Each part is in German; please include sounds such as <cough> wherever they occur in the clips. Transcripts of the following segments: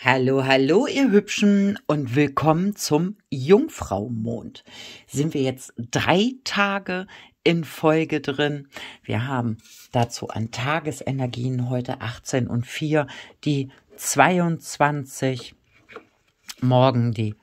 Hallo, hallo, ihr Hübschen und willkommen zum Jungfraumond. Sind wir jetzt drei Tage in Folge drin? Wir haben dazu an Tagesenergien heute 18 und 4, die 22, morgen die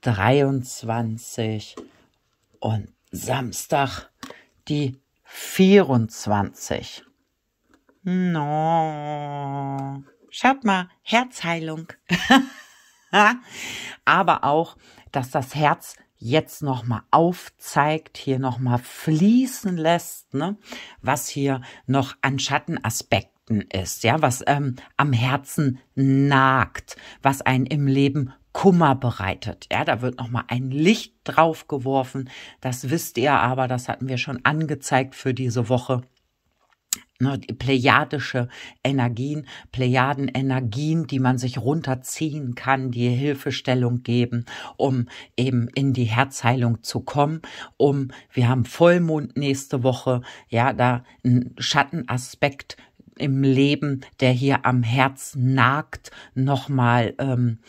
23 und Samstag die 24. No schaut mal, Herzheilung. <laughs> Aber auch, dass das Herz jetzt nochmal aufzeigt, hier nochmal fließen lässt, ne? was hier noch an Schattenaspekten ist, ja, was ähm, am Herzen nagt, was einen im Leben Kummer bereitet. Ja, da wird nochmal ein Licht drauf geworfen. Das wisst ihr aber, das hatten wir schon angezeigt für diese Woche. Ne, die plejadische Energien, Plejadenenergien, die man sich runterziehen kann, die Hilfestellung geben, um eben in die Herzheilung zu kommen, um wir haben Vollmond nächste Woche, ja, da ein Schattenaspekt im Leben, der hier am Herz nagt, nochmal ähm,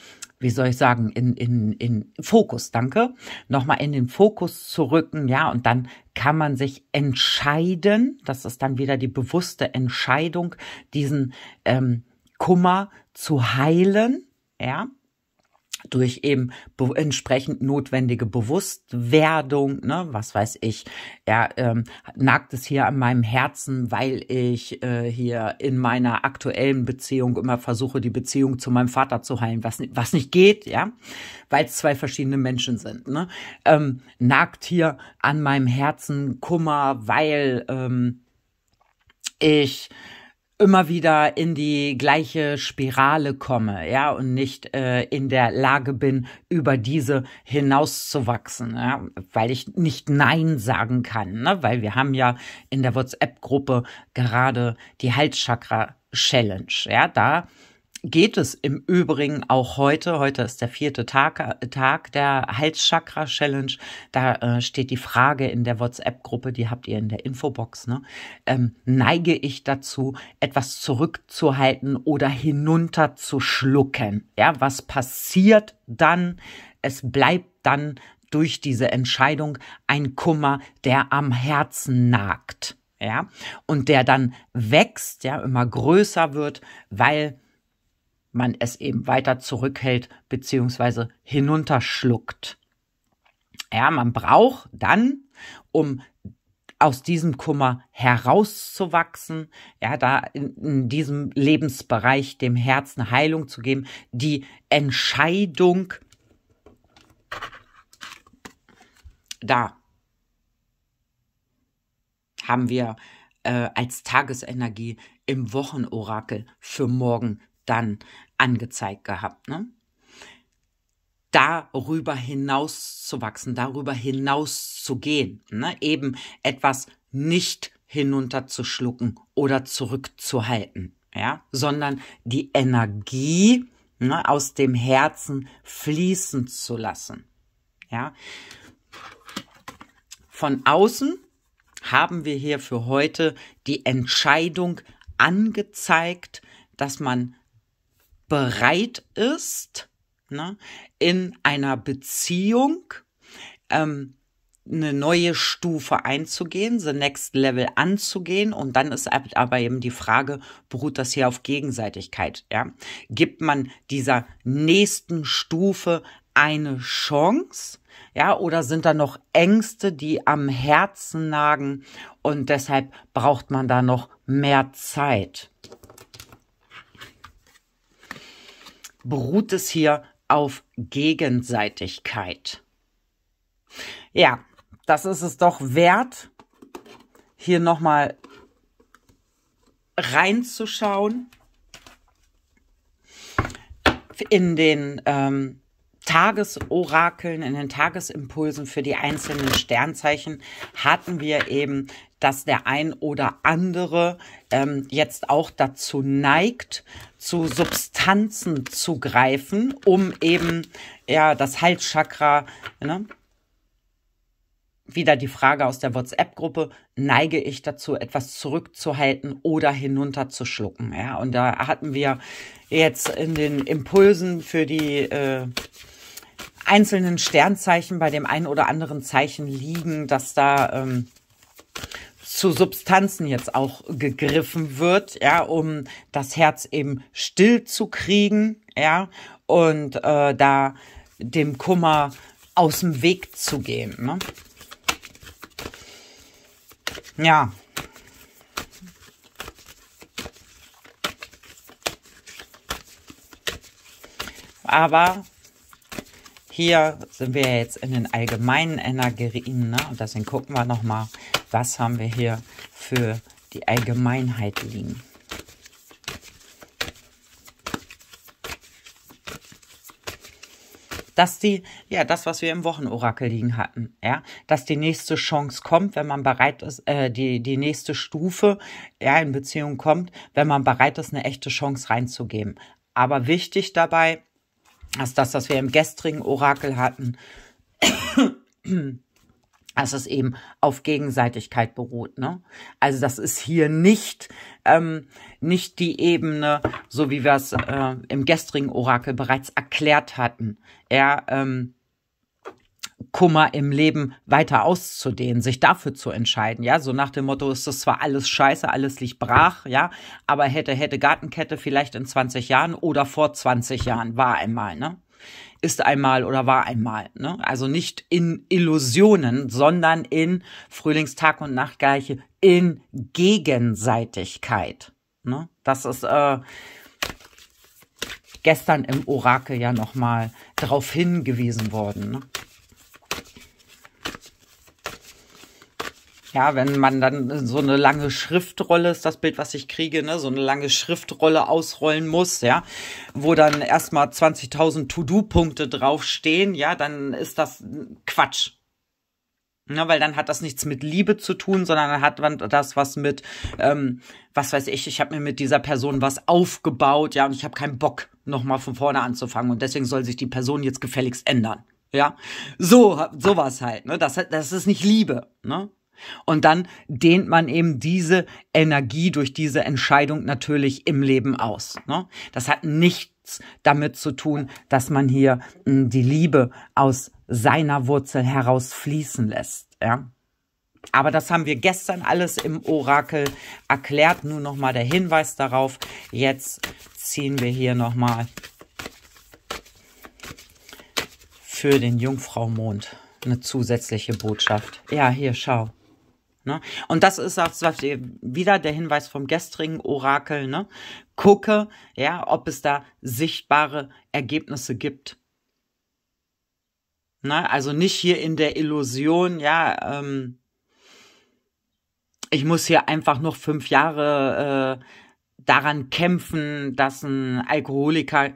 wie soll ich sagen, in, in, in Fokus, danke, nochmal in den Fokus zu rücken, ja, und dann kann man sich entscheiden, das ist dann wieder die bewusste Entscheidung, diesen ähm, Kummer zu heilen, ja, durch eben be entsprechend notwendige Bewusstwerdung, ne, was weiß ich, ja, ähm, nagt es hier an meinem Herzen, weil ich äh, hier in meiner aktuellen Beziehung immer versuche, die Beziehung zu meinem Vater zu heilen, was, was nicht geht, ja, weil es zwei verschiedene Menschen sind, ne, ähm, nagt hier an meinem Herzen Kummer, weil ähm, ich immer wieder in die gleiche Spirale komme, ja, und nicht äh, in der Lage bin, über diese hinauszuwachsen, ja, weil ich nicht Nein sagen kann, ne? weil wir haben ja in der WhatsApp-Gruppe gerade die Halschakra-Challenge, ja, da geht es im Übrigen auch heute. Heute ist der vierte Tag, äh, Tag der Halschakra Challenge. Da äh, steht die Frage in der WhatsApp-Gruppe, die habt ihr in der Infobox. Ne? Ähm, neige ich dazu, etwas zurückzuhalten oder hinunterzuschlucken? Ja, was passiert dann? Es bleibt dann durch diese Entscheidung ein Kummer, der am Herzen nagt ja, und der dann wächst, ja, immer größer wird, weil man es eben weiter zurückhält beziehungsweise hinunterschluckt. Ja, man braucht dann, um aus diesem Kummer herauszuwachsen, ja, da in, in, diesem Lebensbereich dem Herzen Heilung zu geben, die Entscheidung da haben wir äh, als Tagesenergie im Wochenorakel für morgen dann angezeigt gehabt. Ne? Darüber hinaus zu wachsen, darüber hinaus zu gehen, ne? eben etwas nicht hinunterzuschlucken oder zurückzuhalten, ja, sondern die Energie ne, aus dem Herzen fließen zu lassen, ja. Von außen haben wir hier für heute die Entscheidung angezeigt, dass man bereit ist, ne, in einer Beziehung ähm, eine neue Stufe einzugehen, the next level anzugehen. Und dann ist aber eben die Frage, beruht das hier auf Gegenseitigkeit? Ja? Gibt man dieser nächsten Stufe eine Chance? Ja, oder sind da noch Ängste, die am Herzen nagen und deshalb braucht man da noch mehr Zeit? beruht es hier auf Gegenseitigkeit. Ja, das ist es doch wert, hier nochmal reinzuschauen in den ähm, Tagesorakeln, in den Tagesimpulsen für die einzelnen Sternzeichen hatten wir eben, dass der ein oder andere ähm, jetzt auch dazu neigt, zu Substanzen zu greifen, um eben ja das Halschakra, ne? wieder die Frage aus der WhatsApp-Gruppe, neige ich dazu, etwas zurückzuhalten oder hinunterzuschlucken. Ja, und da hatten wir jetzt in den Impulsen für die äh, einzelnen Sternzeichen, bei dem einen oder anderen Zeichen liegen, dass da ähm, zu Substanzen jetzt auch gegriffen wird, ja, um das Herz eben still zu kriegen, ja, und äh, da dem Kummer aus dem Weg zu gehen. Ne? Ja. Aber hier sind wir jetzt in den allgemeinen Energien. Ne? Und deswegen gucken wir nochmal, was haben wir hier für die Allgemeinheit liegen. dass die, ja, das, was wir im Wochenorakel liegen hatten, ja, dass die nächste Chance kommt, wenn man bereit ist, äh, die, die nächste Stufe, ja, in Beziehung kommt, wenn man bereit ist, eine echte Chance reinzugeben. Aber wichtig dabei, als das, was wir im gestrigen Orakel hatten, dass <coughs> es eben auf Gegenseitigkeit beruht. Ne? Also das ist hier nicht, ähm, nicht die Ebene, so wie wir es äh, im gestrigen Orakel bereits erklärt hatten. Er ähm, Kummer im Leben weiter auszudehnen, sich dafür zu entscheiden, ja, so nach dem Motto, ist das zwar alles scheiße, alles liegt brach, ja, aber hätte, hätte Gartenkette vielleicht in 20 Jahren oder vor 20 Jahren war einmal, ne? Ist einmal oder war einmal, ne? Also nicht in Illusionen, sondern in Frühlingstag und Nachtgleiche, in Gegenseitigkeit, ne? Das ist, äh, gestern im Orakel ja nochmal darauf hingewiesen worden. Ne? ja, wenn man dann so eine lange Schriftrolle, ist das Bild, was ich kriege, ne, so eine lange Schriftrolle ausrollen muss, ja, wo dann erstmal 20.000 To-Do-Punkte draufstehen, ja, dann ist das Quatsch. Ne, weil dann hat das nichts mit Liebe zu tun, sondern dann hat man das was mit, ähm, was weiß ich, ich habe mir mit dieser Person was aufgebaut, ja, und ich habe keinen Bock, nochmal von vorne anzufangen. Und deswegen soll sich die Person jetzt gefälligst ändern. Ja, so, sowas halt, ne? Das, das ist nicht Liebe, ne? Und dann dehnt man eben diese Energie durch diese Entscheidung natürlich im Leben aus. Ne? Das hat nichts damit zu tun, dass man hier mh, hm, die Liebe aus seiner Wurzel heraus fließen lässt. Ja? Aber das haben wir gestern alles im Orakel erklärt. Nur nochmal der Hinweis darauf. Jetzt ziehen wir hier nochmal für den Jungfraumond eine zusätzliche Botschaft. Ja, hier, schau. Ne? Und das ist auch wieder der Hinweis vom gestrigen Orakel. Ne? Gucke, ja, ob es da sichtbare Ergebnisse gibt. Ne? Also nicht hier in der Illusion, ja, ähm, ich muss hier einfach noch fünf Jahre äh, daran kämpfen, dass ein Alkoholiker,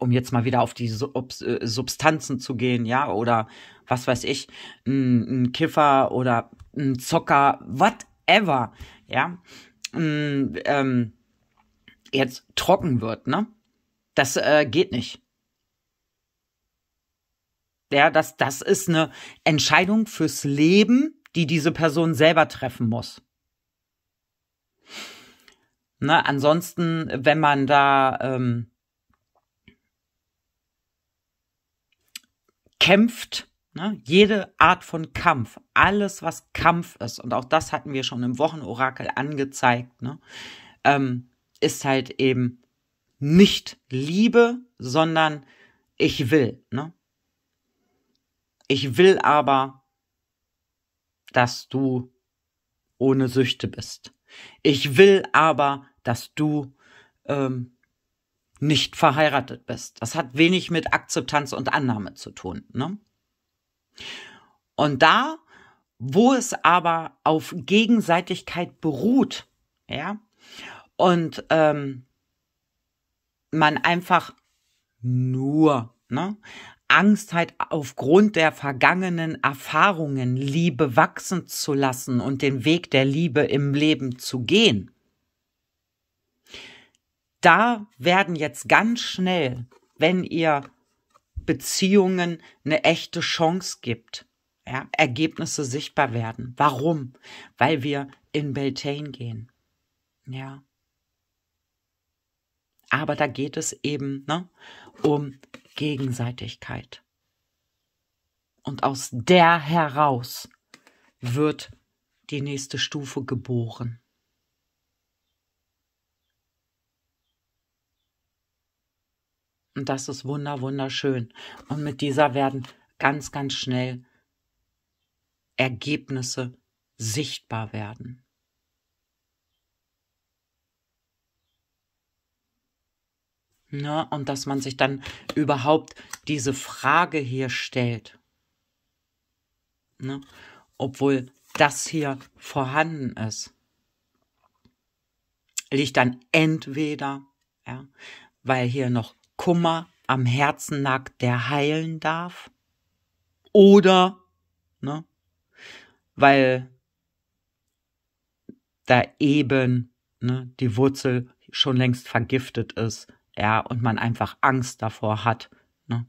um jetzt mal wieder auf die Sub äh, Substanzen zu gehen, ja, oder was weiß ich, ein, ein Kiffer oder ein Zocker, whatever, ja, mm, ähm, jetzt trocken wird, ne? Das äh, geht nicht. Ja, das, das ist eine Entscheidung fürs Leben, die diese Person selber treffen muss. Ne, ansonsten, wenn man da ähm, kämpft, Ne? Jede Art von Kampf, alles, was Kampf ist, und auch das hatten wir schon im Wochenorakel angezeigt, ne? ähm, ist halt eben nicht Liebe, sondern ich will. Ne? Ich will aber, dass du ohne Süchte bist. Ich will aber, dass du ähm, nicht verheiratet bist. Das hat wenig mit Akzeptanz und Annahme zu tun. Ne? Und da, wo es aber auf Gegenseitigkeit beruht, ja, und ähm, man einfach nur ne, Angst hat, aufgrund der vergangenen Erfahrungen Liebe wachsen zu lassen und den Weg der Liebe im Leben zu gehen. Da werden jetzt ganz schnell, wenn ihr Beziehungen eine echte Chance gibt. Ja, Ergebnisse sichtbar werden. Warum? Weil wir in Beltane gehen. Ja. Aber da geht es eben ne, um Gegenseitigkeit. Und aus der heraus wird die nächste Stufe geboren. Und das ist wunder, wunderschön. Und mit dieser werden ganz, ganz schnell Ergebnisse sichtbar werden. Ne? Und dass man sich dann überhaupt diese Frage hier stellt. Ne? Obwohl das hier vorhanden ist, liegt dann entweder, ja, weil hier noch Kummer am Herzen nagt, der heilen darf? Oder, ne? Weil da eben ne, die Wurzel schon längst vergiftet ist, ja, und man einfach Angst davor hat, ne,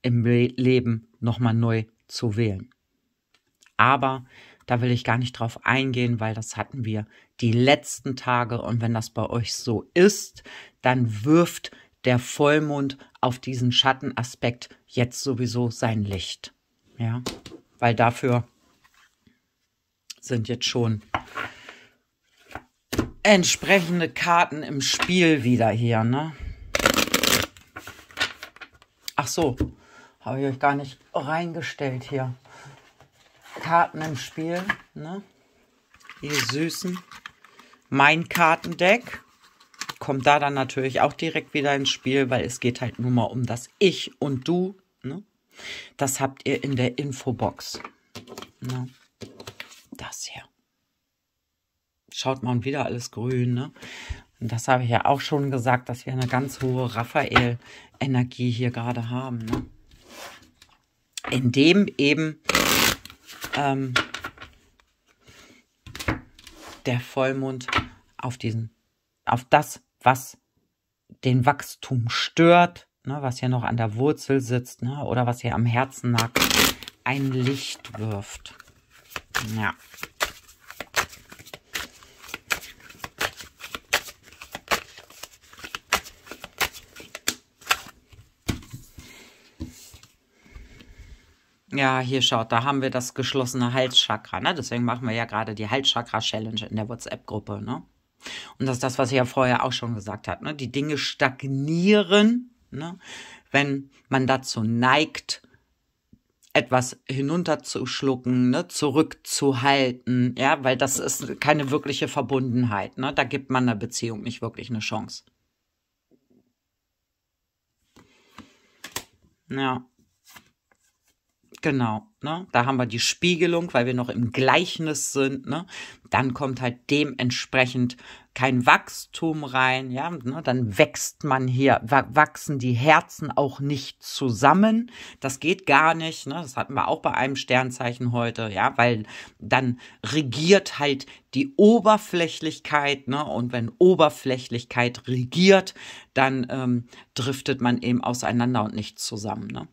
im Leben nochmal neu zu wählen. Aber da will ich gar nicht drauf eingehen, weil das hatten wir die letzten Tage. Und wenn das bei euch so ist, dann wirft der Vollmond auf diesen Schattenaspekt jetzt sowieso sein Licht. Ja, weil dafür sind jetzt schon entsprechende Karten im Spiel wieder hier, ne? Ach so, habe ich euch gar nicht reingestellt hier. Karten im Spiel, ne? Ihr Süßen. Mein Kartendeck kommt da dann natürlich auch direkt wieder ins Spiel, weil es geht halt nur mal um das Ich und Du. Ne? Das habt ihr in der Infobox. Ne? Das hier. Schaut mal und wieder alles grün. Ne? Und das habe ich ja auch schon gesagt, dass wir eine ganz hohe Raphael-Energie hier gerade haben. Ne? Indem eben ähm, der Vollmond auf diesen, auf das was den Wachstum stört, ne, was hier noch an der Wurzel sitzt ne, oder was hier am Herzen nagt, ein Licht wirft. Ja. Ja, hier schaut, da haben wir das geschlossene Halschakra. Ne? Deswegen machen wir ja gerade die Halschakra-Challenge in der WhatsApp-Gruppe. Ne? Und das ist das, was ich ja vorher auch schon gesagt habe. Ne? Die Dinge stagnieren, ne? wenn man dazu neigt, etwas hinunterzuschlucken, ne, zurückzuhalten, ja, weil das ist keine wirkliche Verbundenheit, ne? Da gibt man einer Beziehung nicht wirklich eine Chance. Ja. Genau. Ne? Da haben wir die Spiegelung, weil wir noch im Gleichnis sind. Ne? Dann kommt halt dementsprechend kein Wachstum rein. Ja? Ne? Dann wächst man hier, wachsen die Herzen auch nicht zusammen. Das geht gar nicht. Ne? Das hatten wir auch bei einem Sternzeichen heute. Ja, weil dann regiert halt die Oberflächlichkeit. Ne? Und wenn Oberflächlichkeit regiert, dann ähm, driftet man eben auseinander und nicht zusammen. Ne?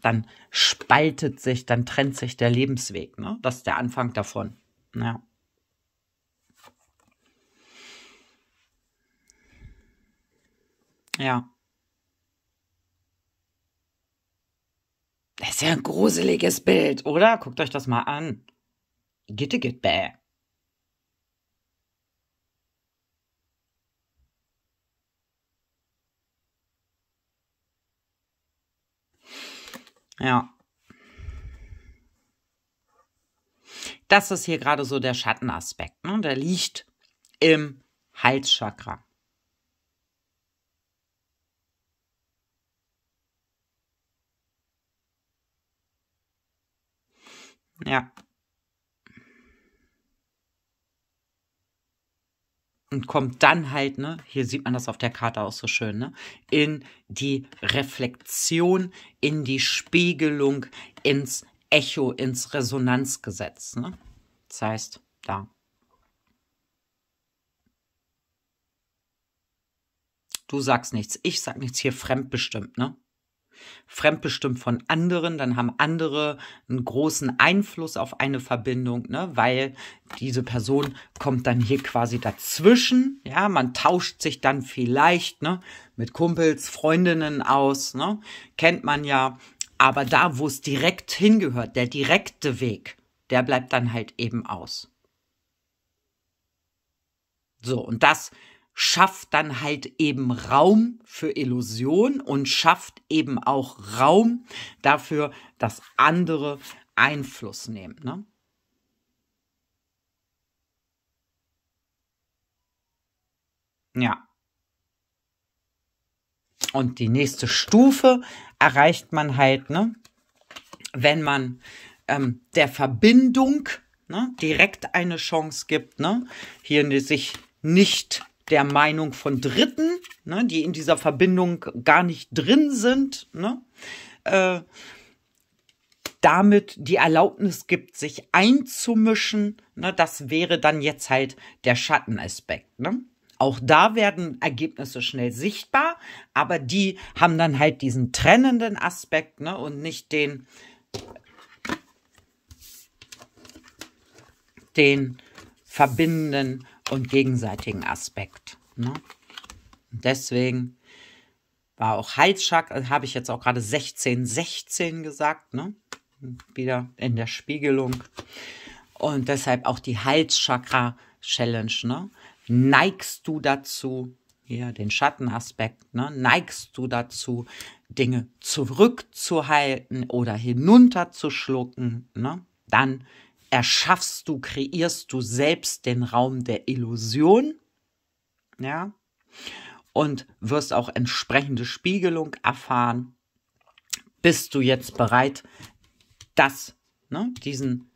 dann spaltet sich, dann trennt sich der Lebensweg. Ne? Das ist der Anfang davon. Ja. Ja. Das ist ja ein gruseliges Bild, oder? Guckt euch das mal an. Gitte, gitte, bäh. Ja. Das ist hier gerade so der Schattenaspekt. Ne? Der liegt im Halschakra. Ja. und kommt dann halt, ne, hier sieht man das auf der Karte auch so schön, ne, in die Reflexion, in die Spiegelung, ins Echo, ins Resonanzgesetz, ne? Das heißt, da. Du sagst nichts, ich sag nichts hier fremdbestimmt, ne? fremdbestimmt von anderen, dann haben andere einen großen Einfluss auf eine Verbindung, ne, weil diese Person kommt dann hier quasi dazwischen, ja, man tauscht sich dann vielleicht, ne, mit Kumpels, Freundinnen aus, ne, kennt man ja, aber da, wo es direkt hingehört, der direkte Weg, der bleibt dann halt eben aus. So, und das schafft dann halt eben Raum für Illusion und schafft eben auch Raum dafür, dass andere Einfluss nehmen. Ne? Ja. Und die nächste Stufe erreicht man halt, ne, wenn man ähm, der Verbindung ne, direkt eine Chance gibt, ne, hier sich nicht der Meinung von Dritten, ne, die in dieser Verbindung gar nicht drin sind, ne, äh, damit die Erlaubnis gibt, sich einzumischen. Ne, das wäre dann jetzt halt der Schattenaspekt. Ne? Auch da werden Ergebnisse schnell sichtbar, aber die haben dann halt diesen trennenden Aspekt ne, und nicht den, den verbindenden und gegenseitigen Aspekt. Ne? Deswegen war auch Heizchakra, äh, habe ich jetzt auch gerade 1616 gesagt, ne? wieder in der Spiegelung. Und deshalb auch die Halschakra-Challenge. Ne? Neigst du dazu, hier den Schattenaspekt, ne? neigst du dazu, Dinge zurückzuhalten oder hinunterzuschlucken, ne? dann erschaffst du, kreierst du selbst den Raum der Illusion, ja, und wirst auch entsprechende Spiegelung erfahren. Bist du jetzt bereit, das, ne, diesen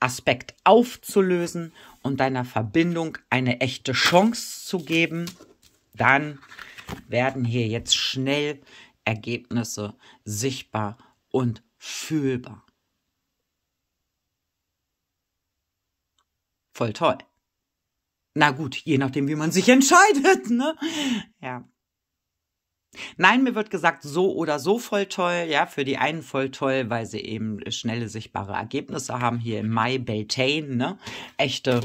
Aspekt aufzulösen und deiner Verbindung eine echte Chance zu geben? Dann werden hier jetzt schnell Ergebnisse sichtbar und fühlbar. voll toll. Na gut, je nachdem, wie man sich <laughs> entscheidet, ne? Ja. Nein, mir wird gesagt, so oder so voll toll. Ja, für die einen voll toll, weil sie eben schnelle sichtbare Ergebnisse haben. Hier im Mai Beltane, ne? Echte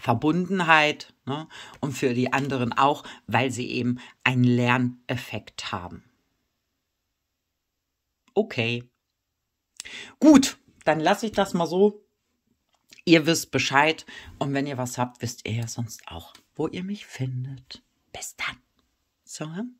Verbundenheit. Ne? Und für die anderen auch, weil sie eben einen Lerneffekt haben. Okay. Gut, dann lasse ich das mal so Ihr wisst Bescheid. Und wenn ihr was habt, wisst ihr ja sonst auch, wo ihr mich findet. Bis dann. So. Hm?